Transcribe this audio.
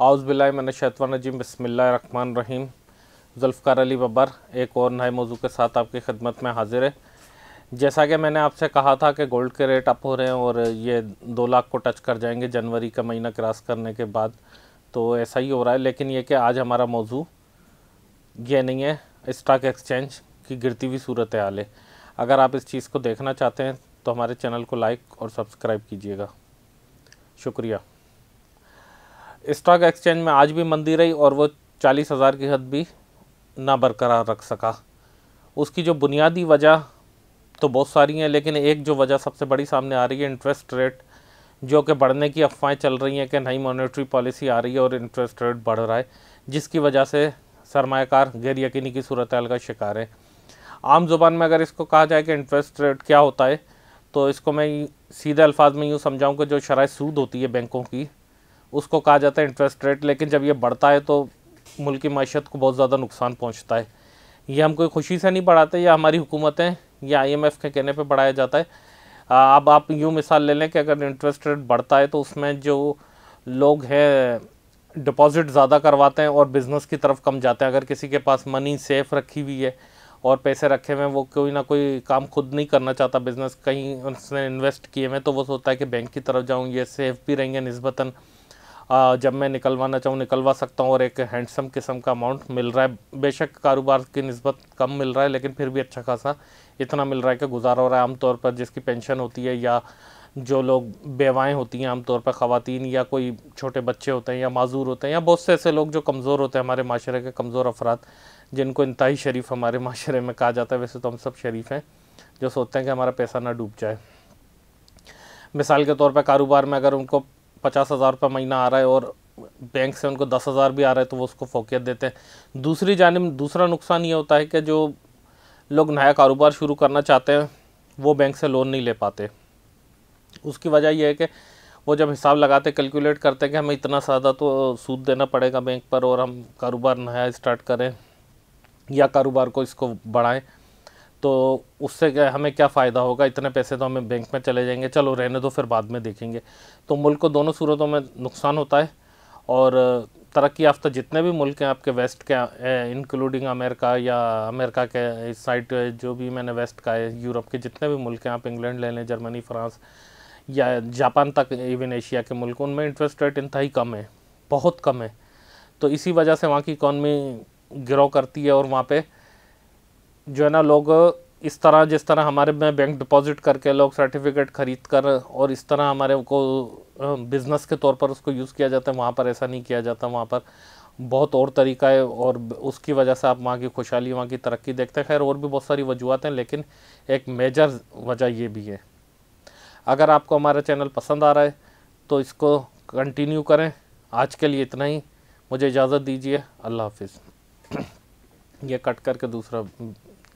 आउज़बिल्लाशतवानजीम बसमिल्ल रहीम जुल्फ़ार अली बब्बर एक और नए मौजू के साथ आपकी खदमत में हाजिर है जैसा कि मैंने आपसे कहा था कि गोल्ड के रेट अप हो रहे हैं और ये दो लाख को टच कर जाएंगे जनवरी का महीना क्रॉस करने के बाद तो ऐसा ही हो रहा है लेकिन ये कि आज हमारा मौजू ये नहीं है इस्टाक एक्सचेंज की गिरती हुई सूरत हाल है अगर आप इस चीज़ को देखना चाहते हैं तो हमारे चैनल को लाइक और सब्सक्राइब कीजिएगा शुक्रिया स्टॉक एक्सचेंज में आज भी मंदी रही और वो चालीस हज़ार की हद भी ना बरकरार रख सका उसकी जो बुनियादी वजह तो बहुत सारी हैं लेकिन एक जो वजह सबसे बड़ी सामने आ रही है इंटरेस्ट रेट जो कि बढ़ने की अफवाहें चल रही हैं कि नई मॉनेटरी पॉलिसी आ रही है और इंटरेस्ट रेट बढ़ रहा है जिसकी वजह से सरमाकार गैर यकीनी की सूरत का शिकार है आम जुबान में अगर इसको कहा जाए कि इंटरेस्ट रेट क्या होता है तो इसको मैं सीधे अल्फाज में यूँ समझाऊँ कि जो शराय सूद होती है बैंकों की उसको कहा जाता है इंटरेस्ट रेट लेकिन जब ये बढ़ता है तो मुल्क की मीशत को बहुत ज़्यादा नुकसान पहुँचता है ये हम कोई खुशी से नहीं बढ़ाते या हमारी हुकूमतें या आईएमएफ के कहने पर बढ़ाया जाता है अब आप यूँ मिसाल ले लें कि अगर इंटरेस्ट रेट बढ़ता है तो उसमें जो लोग हैं डिपॉज़िट ज़्यादा करवाते हैं और बिज़नेस की तरफ कम जाते हैं अगर किसी के पास मनी सेफ़ रखी हुई है और पैसे रखे हुए वो कोई ना कोई काम खुद नहीं करना चाहता बिज़नेस कहीं उसने इन्वेस्ट किए हुए तो वो सोचता है कि बैंक की तरफ जाऊँ ये सेफ़ भी रहेंगे नस्बता आ, जब मैं निकलवाना चाहूँ निकलवा सकता हूँ और एक हैंडसम किस्म का अमाउंट मिल रहा है बेशक कारोबार की नस्बत कम मिल रहा है लेकिन फिर भी अच्छा खासा इतना मिल रहा है कि गुजारा हो रहा है आमतौर पर जिसकी पेंशन होती है या जो लोग बेवाएँ होती हैं आमतौर पर ख़वान या कोई छोटे बच्चे होते हैं या माजूर होते हैं या बहुत से ऐसे लोग जो कमज़ोर होते हैं हमारे माशरे के कमज़ोर अफराद जिनको इंतहाई शरीफ हमारे माशरे में कहा जाता है वैसे तो हम सब शरीफ हैं जो सोचते हैं कि हमारा पैसा ना डूब जाए मिसाल के तौर पर कारोबार में अगर उनको पचास हज़ार रुपये महीना आ रहा है और बैंक से उनको दस हज़ार भी आ रहा है तो वो उसको फोकियत देते हैं दूसरी जानब दूसरा नुकसान ये होता है कि जो लोग नया कारोबार शुरू करना चाहते हैं वो बैंक से लोन नहीं ले पाते उसकी वजह यह है कि वो जब हिसाब लगाते कैलकुलेट करते हैं कि हमें इतना ज़्यादा तो सूद देना पड़ेगा बैंक पर और हम कारोबार नया स्टार्ट करें या कारोबार को इसको बढ़ाएं तो उससे क्या हमें क्या फ़ायदा होगा इतने पैसे तो हमें बैंक में चले जाएंगे चलो रहने दो फिर बाद में देखेंगे तो मुल्क को दोनों सूरतों में नुकसान होता है और तरक्की याफ्ता जितने भी मुल्क हैं आपके वेस्ट के इंक्लूडिंग अमेरिका या अमेरिका के इस साइड जो भी मैंने वेस्ट का है यूरोप के जितने भी मुल्क हैं आप इंग्लैंड ले लें जर्मनी फ्रांस या जापान तक इवन एशिया के मुल्क उनमें इंटरेस्ट रेट ही कम है बहुत कम है तो इसी वजह से वहाँ की इकॉनमी ग्रो करती है और वहाँ पर जो है ना लोग इस तरह जिस तरह हमारे में बैंक डिपॉजिट करके लोग सर्टिफिकेट खरीद कर और इस तरह हमारे को बिज़नेस के तौर पर उसको यूज़ किया जाता है वहाँ पर ऐसा नहीं किया जाता वहाँ पर बहुत और तरीका है और उसकी वजह से आप वहाँ की खुशहाली वहाँ की तरक्की देखते हैं खैर और भी बहुत सारी वजूहत हैं लेकिन एक मेजर वजह ये भी है अगर आपको हमारा चैनल पसंद आ रहा है तो इसको कंटिन्यू करें आज के लिए इतना ही मुझे इजाज़त दीजिए अल्लाह हाफिज़ ये कट करके दूसरा